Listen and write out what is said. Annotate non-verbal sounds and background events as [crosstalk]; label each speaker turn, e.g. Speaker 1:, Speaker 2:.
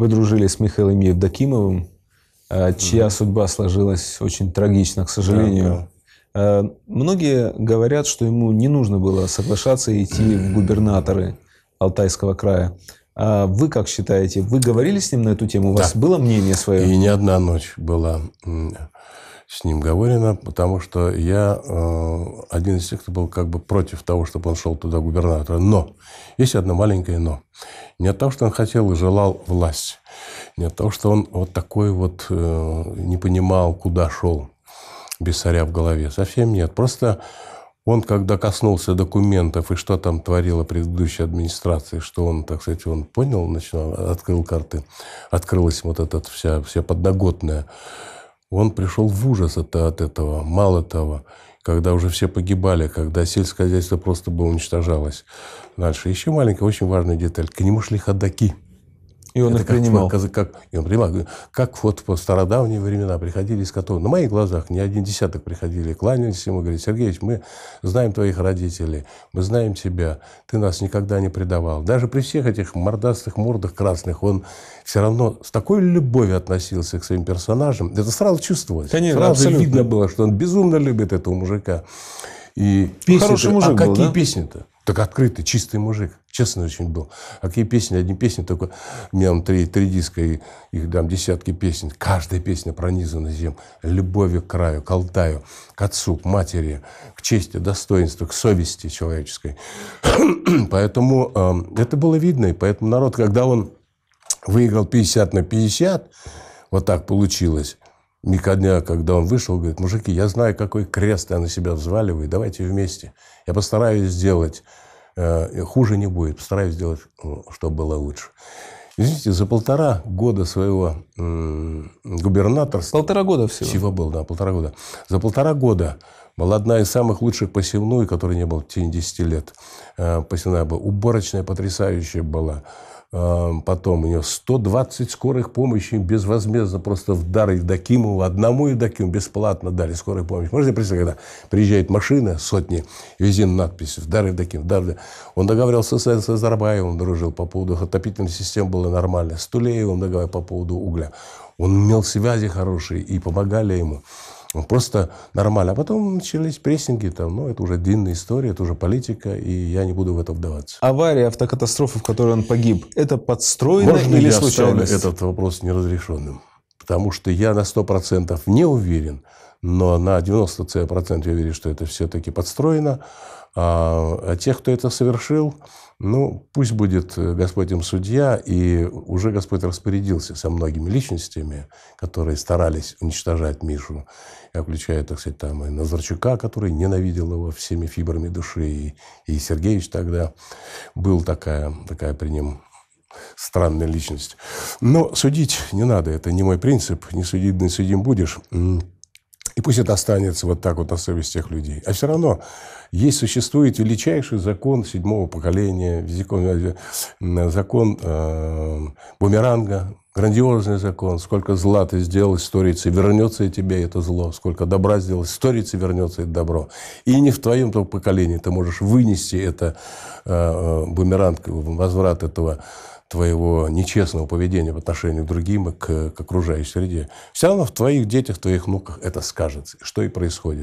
Speaker 1: Вы дружили с Михаилом Евдокимовым, а чья да. судьба сложилась очень трагично, к сожалению. Да, да. Многие говорят, что ему не нужно было соглашаться и идти в губернаторы Алтайского края. А вы как считаете? Вы говорили с ним на эту тему? У вас было мнение свое? И не одна ночь была с ним Говорина, потому что я э, один из тех, кто был как бы против того, чтобы он шел туда губернатора. Но есть одно маленькое но. Не от того, что он хотел и желал власть, не от того, что он вот такой вот э, не понимал, куда шел, без царя в голове. Совсем нет. Просто он, когда коснулся документов и что там творила предыдущая администрация, что он, так сказать, он понял, начинал, открыл карты, открылась вот эта вся, вся подноготная он пришел в ужас это, от этого. Мало того, когда уже все погибали, когда сельское хозяйство просто бы уничтожалось. Дальше еще маленькая, очень важная деталь. К нему шли ходаки. И он это их как, принимал. Как, как, и он принимал. Как вот по стародавние времена приходили из которых... На моих глазах не один десяток приходили, кланялись ему, говорили, Сергеевич, мы знаем твоих родителей, мы знаем тебя, ты нас никогда не предавал. Даже при всех этих мордастых мордах красных он все равно с такой любовью относился к своим персонажам. Это сразу чувствовалось. Конечно, сразу абсолютно. видно было, что он безумно любит этого мужика. И песни ну, Хороший мужик а был, какие да? песни-то? Так открытый, чистый мужик. Честно очень был. А какие песни? Одни песни только... У меня там три, три диска, и их там десятки песен. Каждая песня пронизана зем. Любовью к краю, к Алтаю, к отцу, к матери, к чести, достоинству, к совести человеческой. [clears throat] поэтому э, это было видно. И поэтому народ, когда он выиграл 50 на 50, вот так получилось – и ко дня, когда он вышел, говорит, мужики, я знаю, какой крест я на себя взваливаю, давайте вместе. Я постараюсь сделать, э, хуже не будет, постараюсь сделать, э, чтобы было лучше. Извините, за полтора года своего э, губернаторства... Полтора года всего? Всего было, да, полтора года. За полтора года была одна из самых лучших посевной, которой не было в течение 10 лет. Э, посевная была уборочная, потрясающая была. Э, потом у нее 120 скорых помощи безвозмездно просто в дар Евдокимову, одному Евдокиму бесплатно дали скорую помощь. Можете представить, когда приезжает машина, сотни, везде надпись в дар Евдоким, в дар Он договаривался с Назарбаевым, дружил по поводу отопительной системы, было нормально. С Тулеевым договаривал по поводу угля. Он имел связи хорошие и помогали ему. Ну, просто нормально. А потом начались прессинги, там, ну, это уже длинная история, это уже политика, и я не буду в это вдаваться. Авария, автокатастрофа, в которой он погиб, это подстроено Можно или я этот вопрос неразрешенным? Потому что я на 100% не уверен, но на 90% я верю, что это все-таки подстроено. А, а тех, кто это совершил, ну, пусть будет э, Господь им судья, и уже Господь распорядился со многими личностями, которые старались уничтожать Мишу, включая, так сказать, там и Назарчука, который ненавидел его всеми фибрами души, и, и Сергеевич тогда был такая, такая при нем странная личность. Но судить не надо, это не мой принцип, не судить, не судим будешь. И пусть это останется вот так вот на совесть тех людей. А все равно есть, существует величайший закон седьмого поколения, закон, э, закон э, бумеранга, грандиозный закон. Сколько зла ты сделал, сторится, вернется и тебе это зло. Сколько добра сделал, сторится, вернется это добро. И не в твоем поколении ты можешь вынести это э, э бумеранг, возврат этого твоего нечестного поведения в отношении к другим и к, к окружающей среде, все равно в твоих детях, в твоих внуках это скажется, что и происходит.